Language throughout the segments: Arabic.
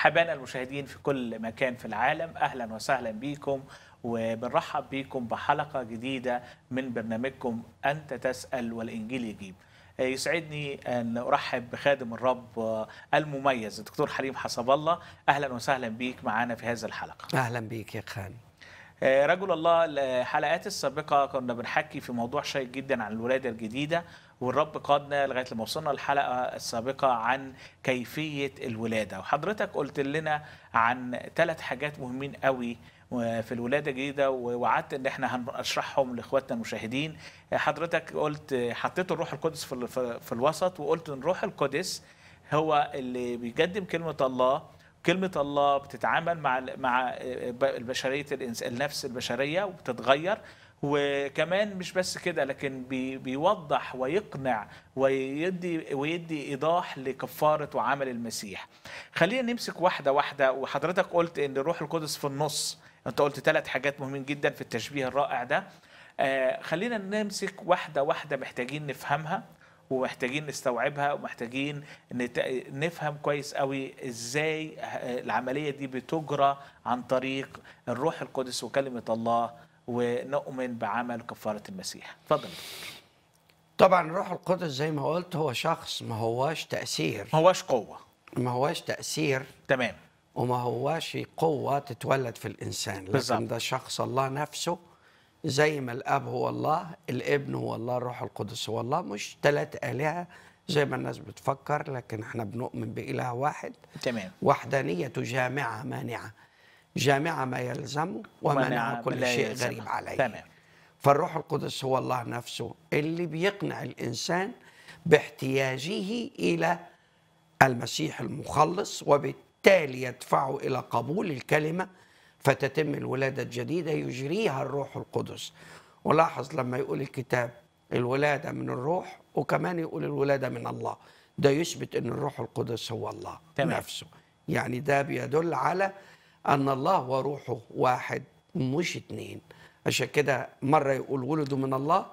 حبانا المشاهدين في كل مكان في العالم أهلا وسهلا بكم وبنرحب بكم بحلقة جديدة من برنامجكم أنت تسأل والإنجيل يجيب آه، يسعدني ان ارحب بخادم الرب آه، المميز الدكتور حليم حسب الله اهلا وسهلا بيك معنا في هذه الحلقه اهلا بيك يا خان آه، رجل الله الحلقات السابقه كنا بنحكي في موضوع شيق جدا عن الولاده الجديده والرب قادنا لغايه لما وصلنا الحلقه السابقه عن كيفيه الولاده وحضرتك قلت لنا عن ثلاث حاجات مهمين قوي في الولاده الجديده ووعدت ان احنا هنشرحهم لاخواتنا المشاهدين حضرتك قلت حطيت الروح القدس في, في الوسط وقلت ان الروح القدس هو اللي بيقدم كلمه الله كلمة الله بتتعامل مع مع بشرية الإنس... النفس البشرية وبتتغير وكمان مش بس كده لكن بي بيوضح ويقنع ويدي ويدي ايضاح لكفاره وعمل المسيح. خلينا نمسك واحده واحده وحضرتك قلت ان الروح القدس في النص، انت قلت ثلاث حاجات مهمين جدا في التشبيه الرائع ده. آه خلينا نمسك واحده واحده محتاجين نفهمها ومحتاجين نستوعبها ومحتاجين نت... نفهم كويس قوي ازاي آه، العمليه دي بتجرى عن طريق الروح القدس وكلمه الله ونؤمن بعمل كفارة المسيح اتفضل طبعا روح القدس زي ما قلت هو شخص ما هواش تأثير ما هواش قوة ما هواش تأثير تمام وما هواش قوة تتولد في الإنسان لكن ده شخص الله نفسه زي ما الأب هو الله الابن هو الله الروح القدس هو الله مش ثلاث آلهة زي ما الناس بتفكر لكن احنا بنؤمن بإله واحد تمام وحدانية جامعة مانعة جامع ما يلزمه ومنع كل شيء غريب عليه تمام. فالروح القدس هو الله نفسه اللي بيقنع الإنسان باحتياجه إلى المسيح المخلص وبالتالي يدفعه إلى قبول الكلمة فتتم الولادة الجديدة يجريها الروح القدس ولاحظ لما يقول الكتاب الولادة من الروح وكمان يقول الولادة من الله ده يثبت أن الروح القدس هو الله تمام. نفسه يعني ده بيدل على أن الله وروحه واحد مش اتنين عشان كده مرة يقول ولدوا من الله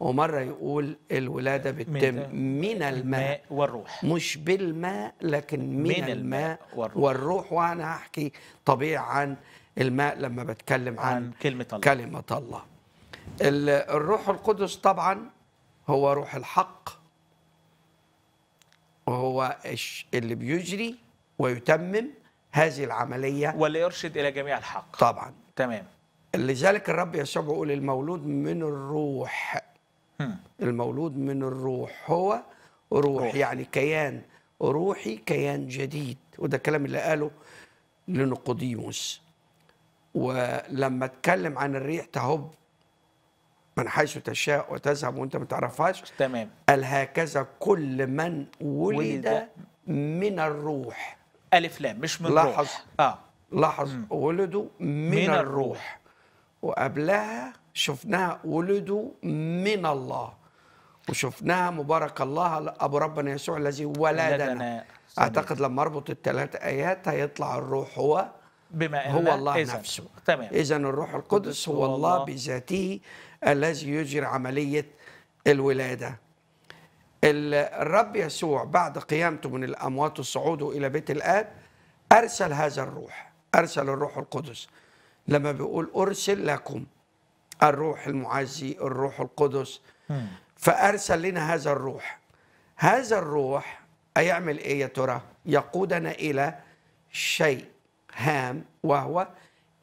ومرة يقول الولادة بتتم من الماء والروح مش بالماء لكن من, من الماء والروح, وأنا هحكي طبيعي عن الماء لما بتكلم عن, عن كلمة الله, كلمة الله. الروح القدس طبعا هو روح الحق وهو اللي بيجري ويتمم هذه العملية وليرشد إلى جميع الحق طبعا تمام لذلك الرب يسوع بيقول المولود من الروح هم. المولود من الروح هو روح, روح يعني كيان روحي كيان جديد وده الكلام اللي قاله لنقوديموس ولما اتكلم عن الريح تهب من حيث تشاء وتذهب وانت ما تعرفهاش تمام قال هكذا كل من ولد من الروح ألف لام مش من لاحظ روح. آه. لاحظ ولدوا من, من الروح. الروح وقبلها شفناها ولدوا من الله وشفناها مبارك الله أبو ربنا يسوع الذي ولدنا أعتقد لما أربط الثلاث آيات هيطلع الروح هو بما هو الله إذن. نفسه تمام إذا الروح القدس هو الله بذاته الذي يجري عملية الولادة الرب يسوع بعد قيامته من الأموات وصعوده إلى بيت الآب أرسل هذا الروح أرسل الروح القدس لما بيقول أرسل لكم الروح المعزي الروح القدس فأرسل لنا هذا الروح هذا الروح هيعمل إيه يا ترى يقودنا إلى شيء هام وهو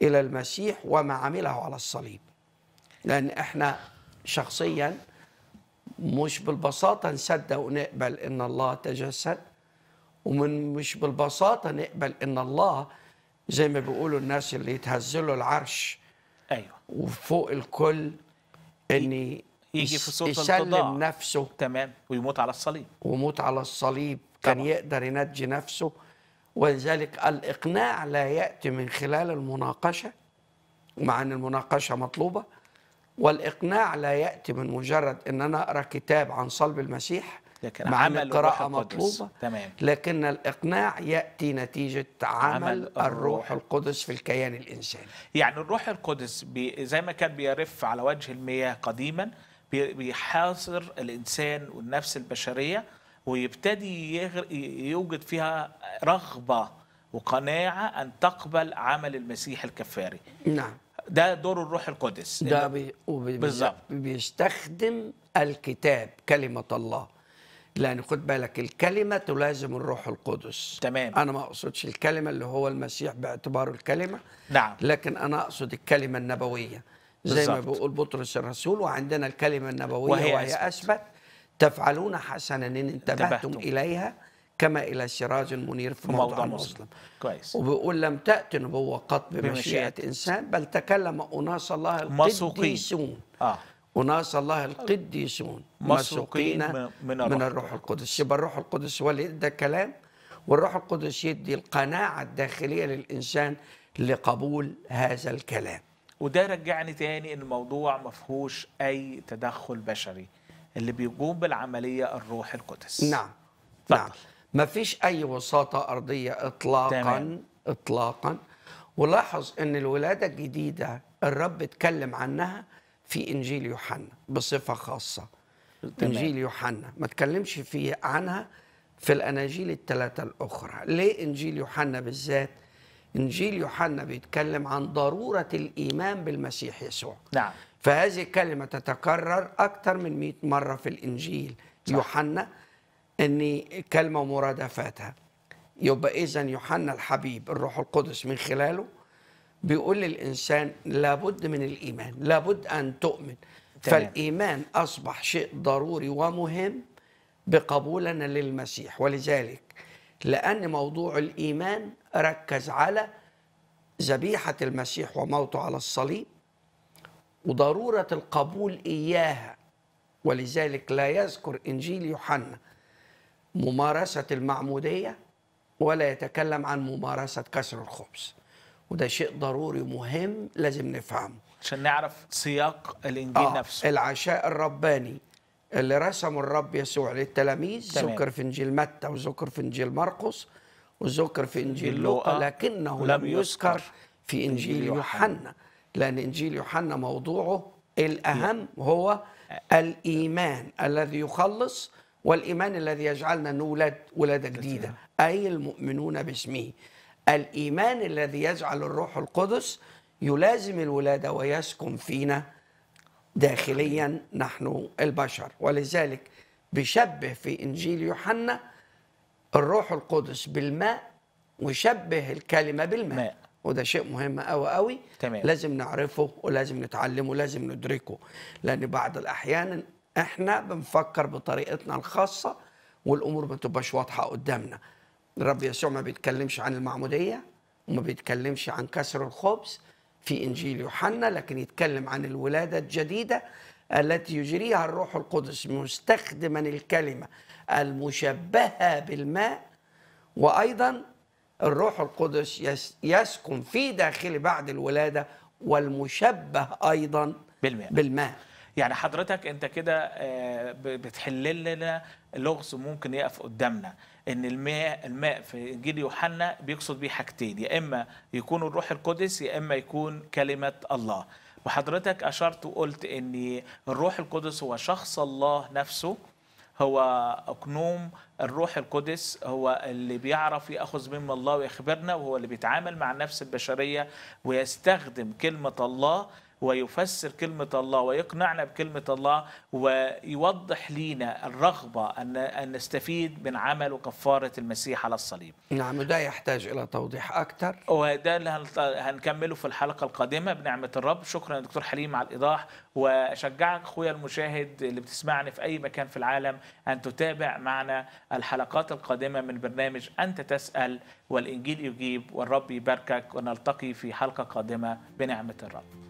إلى المسيح وما عمله على الصليب لأن إحنا شخصياً مش بالبساطة نصدق ونقبل إن الله تجسد ومن مش بالبساطة نقبل إن الله زي ما بيقولوا الناس اللي يتهزلوا العرش أيوة وفوق الكل إن يجي في صوت يسلم التضاع. نفسه تمام ويموت على الصليب ويموت على الصليب طبعا. كان يقدر ينجي نفسه ولذلك الإقناع لا يأتي من خلال المناقشة مع أن المناقشة مطلوبة والإقناع لا يأتي من مجرد أن أنا أقرأ كتاب عن صلب المسيح مع عمل القراءة مطلوبة تمام. لكن الإقناع يأتي نتيجة عمل, عمل الروح القدس في الكيان الإنساني يعني الروح القدس بي زي ما كان بيرف على وجه المياه قديما بيحاصر الإنسان والنفس البشرية ويبتدي يوجد فيها رغبة وقناعة أن تقبل عمل المسيح الكفاري نعم ده دور الروح القدس ده بي... بالظبط بيستخدم الكتاب كلمه الله لان خد بالك الكلمه تلازم الروح القدس تمام انا ما اقصدش الكلمه اللي هو المسيح باعتباره الكلمه نعم لكن انا اقصد الكلمه النبويه زي بالزبط. ما بيقول بطرس الرسول وعندنا الكلمه النبويه وهي, وهي اثبت تفعلون حسنا ان انتبهتم اليها كما إلى سراج منير في موضع مسلم كويس وبيقول لم تأتي نبوة قط بمشيئة إنسان بل تكلم أناس الله القديسون آه. أناس الله القديسون مسوقين من, من الروح القدس يبقى الروح القدس هو اللي ده كلام والروح القدس يدي القناعة الداخلية للإنسان لقبول هذا الكلام وده رجعني تاني ان الموضوع ما فيهوش اي تدخل بشري اللي بيقوم بالعمليه الروح القدس نعم فضل. نعم ما فيش أي وساطة أرضية إطلاقا تمام. إطلاقا ولاحظ أن الولادة الجديدة الرب اتكلم عنها في إنجيل يوحنا بصفة خاصة تمام. إنجيل يوحنا ما اتكلمش فيه عنها في الأناجيل الثلاثة الأخرى ليه إنجيل يوحنا بالذات؟ انجيل يوحنا بيتكلم عن ضروره الايمان بالمسيح يسوع نعم فهذه الكلمه تتكرر اكثر من 100 مره في الانجيل صح. يوحنا أن كلمة مرادفاتها يبقى إذا يوحنا الحبيب الروح القدس من خلاله بيقول للإنسان لابد من الإيمان لابد أن تؤمن تمام. فالإيمان أصبح شيء ضروري ومهم بقبولنا للمسيح ولذلك لأن موضوع الإيمان ركز على ذبيحة المسيح وموته على الصليب وضرورة القبول إياها ولذلك لا يذكر إنجيل يوحنا ممارسة المعمودية ولا يتكلم عن ممارسة كسر الخبز وده شيء ضروري مهم لازم نفهمه عشان نعرف سياق الإنجيل آه نفسه العشاء الرباني اللي رسمه الرب يسوع للتلاميذ ذكر في إنجيل متى وذكر في إنجيل مرقس وذكر في إنجيل لوقا لكنه لم يذكر في إنجيل يوحنا لأن إنجيل يوحنا موضوعه الأهم هو الإيمان الذي يخلص والايمان الذي يجعلنا نولد ولاده جديده اي المؤمنون باسمه الايمان الذي يجعل الروح القدس يلازم الولاده ويسكن فينا داخليا نحن البشر ولذلك بشبه في انجيل يوحنا الروح القدس بالماء وشبه الكلمه بالماء ماء. وده شيء مهم قوي قوي تمام. لازم نعرفه ولازم نتعلمه ولازم ندركه لان بعض الاحيان احنا بنفكر بطريقتنا الخاصه والامور ما تبقاش واضحه قدامنا الرب يسوع ما بيتكلمش عن المعموديه وما بيتكلمش عن كسر الخبز في انجيل يوحنا لكن يتكلم عن الولاده الجديده التي يجريها الروح القدس مستخدما الكلمه المشبهه بالماء وايضا الروح القدس يسكن في داخل بعد الولاده والمشبه ايضا بالماء, بالماء. يعني حضرتك انت كده آه، بتحل لنا لغز ممكن يقف قدامنا ان الماء الماء في انجيل يوحنا بيقصد بيه حاجتين يا اما يكون الروح القدس يا اما يكون كلمه الله وحضرتك اشرت وقلت ان الروح القدس هو شخص الله نفسه هو اقنوم الروح القدس هو اللي بيعرف ياخذ مما الله ويخبرنا وهو اللي بيتعامل مع النفس البشريه ويستخدم كلمه الله ويفسر كلمة الله ويقنعنا بكلمة الله ويوضح لينا الرغبة أن, أن نستفيد من عمل وكفارة المسيح على الصليب نعم ده يحتاج إلى توضيح أكثر وده اللي هنكمله في الحلقة القادمة بنعمة الرب شكرا دكتور حليم على الإيضاح وأشجعك أخويا المشاهد اللي بتسمعني في أي مكان في العالم أن تتابع معنا الحلقات القادمة من برنامج أنت تسأل والإنجيل يجيب والرب يباركك ونلتقي في حلقة قادمة بنعمة الرب